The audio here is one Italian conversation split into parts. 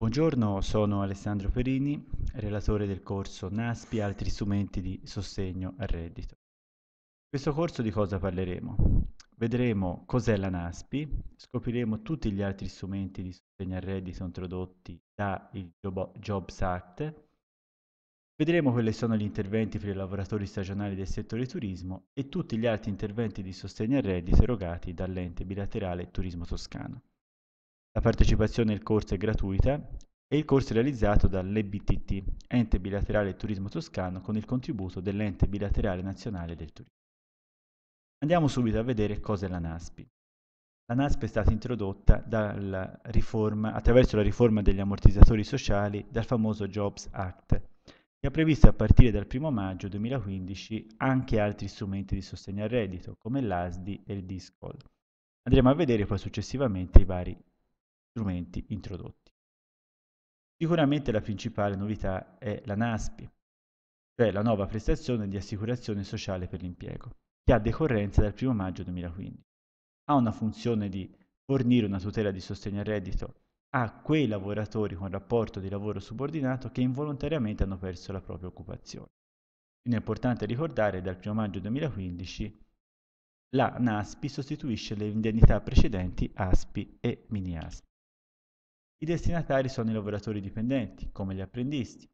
Buongiorno, sono Alessandro Perini, relatore del corso NASPI e altri strumenti di sostegno al reddito. In questo corso di cosa parleremo? Vedremo cos'è la NASPI, scopriremo tutti gli altri strumenti di sostegno al reddito introdotti dal Job Jobs Act, vedremo quali sono gli interventi per i lavoratori stagionali del settore turismo e tutti gli altri interventi di sostegno al reddito erogati dall'ente bilaterale Turismo Toscano. La partecipazione al corso è gratuita e il corso è realizzato dall'EBTT, Ente Bilaterale Turismo Toscano, con il contributo dell'Ente Bilaterale Nazionale del Turismo. Andiamo subito a vedere cos'è la NASPI. La NASPI è stata introdotta riforma, attraverso la riforma degli ammortizzatori sociali dal famoso Jobs Act, che ha previsto a partire dal 1 maggio 2015 anche altri strumenti di sostegno al reddito, come l'ASDI e il DISCOL. Andremo a vedere poi successivamente i vari strumenti introdotti. Sicuramente la principale novità è la NASPI, cioè la nuova prestazione di assicurazione sociale per l'impiego, che ha decorrenza dal 1 maggio 2015. Ha una funzione di fornire una tutela di sostegno al reddito a quei lavoratori con rapporto di lavoro subordinato che involontariamente hanno perso la propria occupazione. Quindi è importante ricordare che dal 1 maggio 2015 la NASPI sostituisce le indennità precedenti ASPI e mini ASPI. I destinatari sono i lavoratori dipendenti, come gli apprendisti,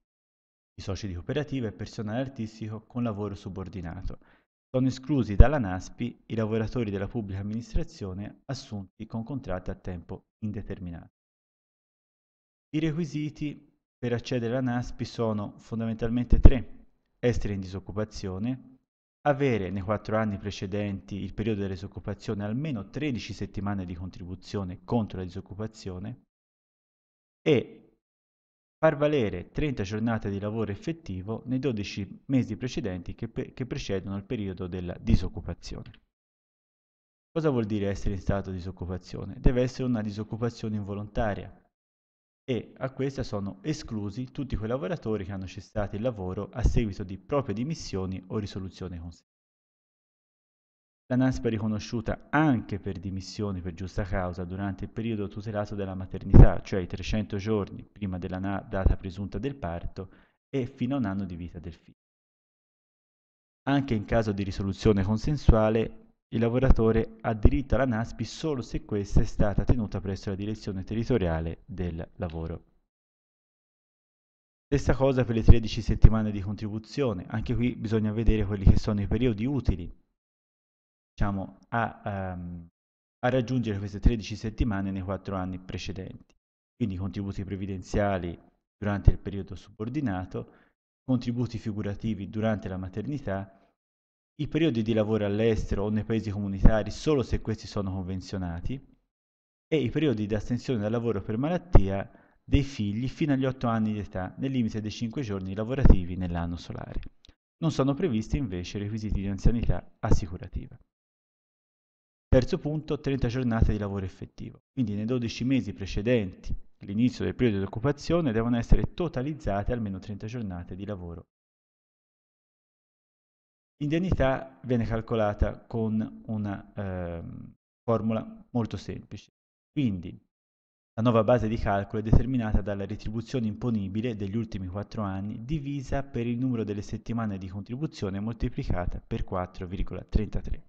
i soci di cooperativa e personale artistico con lavoro subordinato. Sono esclusi dalla NASPI i lavoratori della pubblica amministrazione assunti con contratti a tempo indeterminato. I requisiti per accedere alla NASPI sono fondamentalmente tre. Essere in disoccupazione, avere nei quattro anni precedenti il periodo della disoccupazione almeno 13 settimane di contribuzione contro la disoccupazione, e far valere 30 giornate di lavoro effettivo nei 12 mesi precedenti che, che precedono il periodo della disoccupazione. Cosa vuol dire essere in stato di disoccupazione? Deve essere una disoccupazione involontaria e a questa sono esclusi tutti quei lavoratori che hanno cessato il lavoro a seguito di proprie dimissioni o risoluzione conseguente. La NASPA è riconosciuta anche per dimissioni per giusta causa durante il periodo tutelato della maternità, cioè i 300 giorni prima della data presunta del parto e fino a un anno di vita del figlio. Anche in caso di risoluzione consensuale, il lavoratore ha diritto alla NASPI solo se questa è stata tenuta presso la direzione territoriale del lavoro. Stessa cosa per le 13 settimane di contribuzione, anche qui bisogna vedere quelli che sono i periodi utili diciamo, a, um, a raggiungere queste 13 settimane nei 4 anni precedenti. Quindi contributi previdenziali durante il periodo subordinato, contributi figurativi durante la maternità, i periodi di lavoro all'estero o nei paesi comunitari solo se questi sono convenzionati e i periodi di astensione dal lavoro per malattia dei figli fino agli 8 anni di età, nel limite dei 5 giorni lavorativi nell'anno solare. Non sono previsti invece requisiti di anzianità assicurativa. Terzo punto, 30 giornate di lavoro effettivo. Quindi nei 12 mesi precedenti l'inizio del periodo di occupazione devono essere totalizzate almeno 30 giornate di lavoro. L'indennità viene calcolata con una eh, formula molto semplice. Quindi la nuova base di calcolo è determinata dalla retribuzione imponibile degli ultimi 4 anni divisa per il numero delle settimane di contribuzione moltiplicata per 4,33.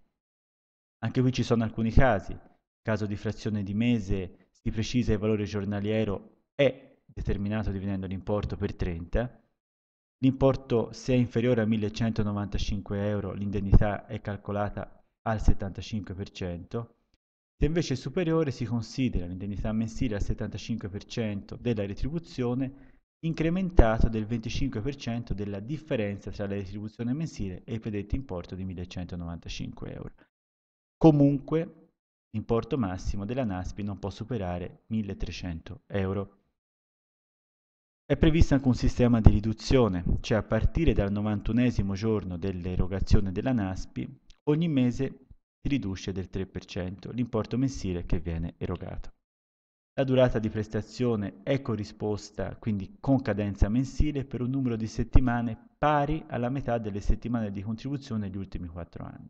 Anche qui ci sono alcuni casi, il caso di frazione di mese si precisa il valore giornaliero è determinato dividendo l'importo per 30, l'importo se è inferiore a 1195 euro l'indennità è calcolata al 75%, se invece è superiore si considera l'indennità mensile al 75% della retribuzione incrementato del 25% della differenza tra la retribuzione mensile e il predetto importo di 1195 euro. Comunque l'importo massimo della NASPI non può superare 1300 euro. È previsto anche un sistema di riduzione, cioè a partire dal 91 giorno dell'erogazione della NASPI, ogni mese si riduce del 3% l'importo mensile che viene erogato. La durata di prestazione è corrisposta quindi con cadenza mensile per un numero di settimane pari alla metà delle settimane di contribuzione degli ultimi 4 anni.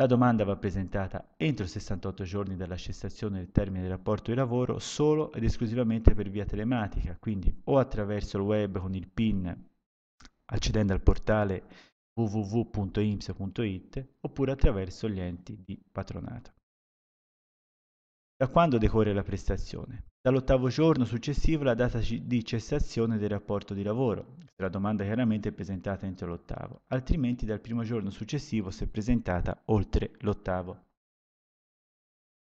La domanda va presentata entro 68 giorni dalla cessazione del termine del rapporto di lavoro solo ed esclusivamente per via telematica, quindi o attraverso il web con il PIN accedendo al portale www.imps.it oppure attraverso gli enti di patronato. Da quando decorre la prestazione? dall'ottavo giorno successivo alla data di cessazione del rapporto di lavoro, se la domanda chiaramente è presentata entro l'ottavo, altrimenti dal primo giorno successivo se presentata oltre l'ottavo.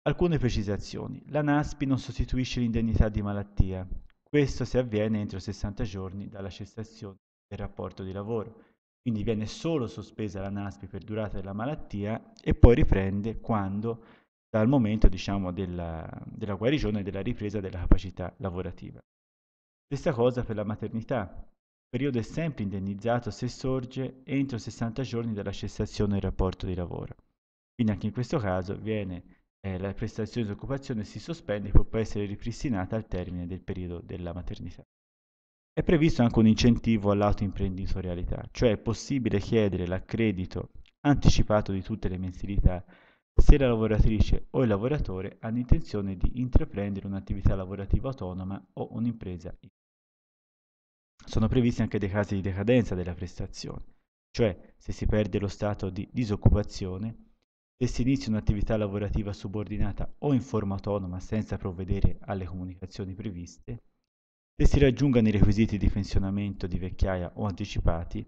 Alcune precisazioni. La NASPI non sostituisce l'indennità di malattia. Questo se avviene entro 60 giorni dalla cessazione del rapporto di lavoro. Quindi viene solo sospesa la NASPI per durata della malattia e poi riprende quando dal momento diciamo, della, della guarigione e della ripresa della capacità lavorativa. Stessa cosa per la maternità. Il periodo è sempre indennizzato se sorge entro 60 giorni dalla cessazione del rapporto di lavoro. Quindi anche in questo caso viene, eh, la prestazione di occupazione si sospende e può essere ripristinata al termine del periodo della maternità. È previsto anche un incentivo all'autoimprenditorialità, cioè è possibile chiedere l'accredito anticipato di tutte le mensilità se la lavoratrice o il lavoratore hanno intenzione di intraprendere un'attività lavorativa autonoma o un'impresa. Sono previsti anche dei casi di decadenza della prestazione, cioè se si perde lo stato di disoccupazione, se si inizia un'attività lavorativa subordinata o in forma autonoma senza provvedere alle comunicazioni previste, se si raggiungano i requisiti di pensionamento di vecchiaia o anticipati,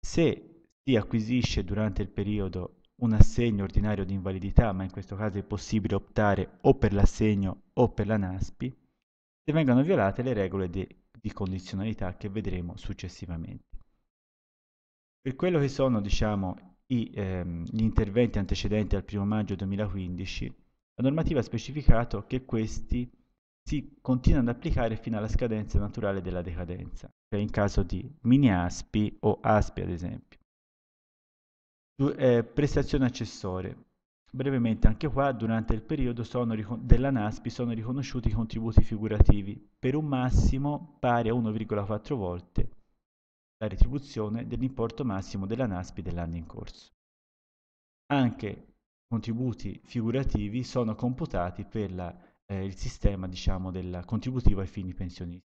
se si acquisisce durante il periodo un assegno ordinario di invalidità, ma in questo caso è possibile optare o per l'assegno o per la NASPI, se vengano violate le regole di, di condizionalità che vedremo successivamente. Per quello che sono diciamo, i, ehm, gli interventi antecedenti al 1 maggio 2015, la normativa ha specificato che questi si continuano ad applicare fino alla scadenza naturale della decadenza, cioè in caso di mini aspi o aspi ad esempio eh, prestazioni accessorie. Brevemente, anche qua durante il periodo sono, della NASPI sono riconosciuti i contributi figurativi per un massimo pari a 1,4 volte la retribuzione dell'importo massimo della NASPI dell'anno in corso. Anche i contributi figurativi sono computati per la, eh, il sistema diciamo, del contributivo ai fini pensionistici.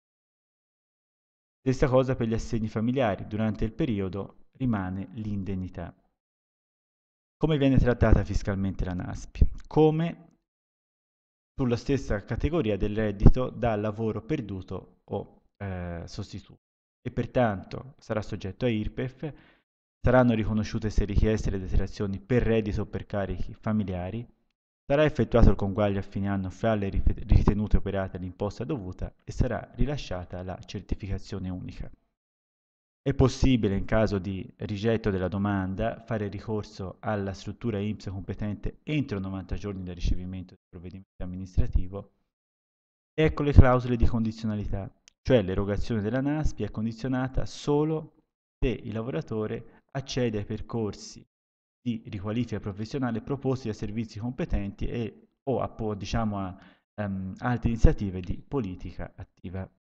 Stessa cosa per gli assegni familiari, durante il periodo rimane l'indennità. Come viene trattata fiscalmente la NASPI? Come sulla stessa categoria del reddito da lavoro perduto o eh, sostituto e pertanto sarà soggetto a IRPEF, saranno riconosciute se richieste le detrazioni per reddito o per carichi familiari, sarà effettuato il conguaglio a fine anno fra le ritenute operate all'imposta dovuta e sarà rilasciata la certificazione unica. È possibile, in caso di rigetto della domanda, fare ricorso alla struttura INPS competente entro 90 giorni dal ricevimento del provvedimento amministrativo. Ecco le clausole di condizionalità, cioè l'erogazione della NASPI è condizionata solo se il lavoratore accede ai percorsi di riqualifica professionale proposti da servizi competenti e o a, diciamo, a um, ehm, altre iniziative di politica attiva